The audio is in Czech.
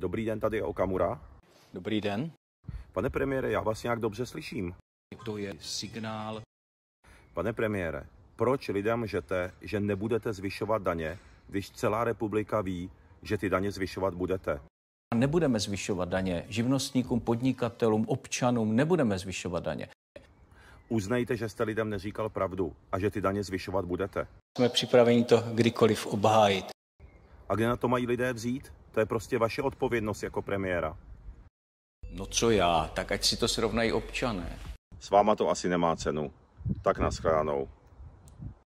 Dobrý den, tady je Okamura. Dobrý den. Pane premiére, já vás nějak dobře slyším. To je signál. Pane premiére, proč lidem žete, že nebudete zvyšovat daně, když celá republika ví, že ty daně zvyšovat budete? Nebudeme zvyšovat daně živnostníkům, podnikatelům, občanům, nebudeme zvyšovat daně. Uznejte, že jste lidem neříkal pravdu a že ty daně zvyšovat budete. Jsme připraveni to kdykoliv obhájit. A kde na to mají lidé vzít? To je prostě vaše odpovědnost jako premiéra. No co já, tak ať si to srovnají občané. S váma to asi nemá cenu. Tak naschránou.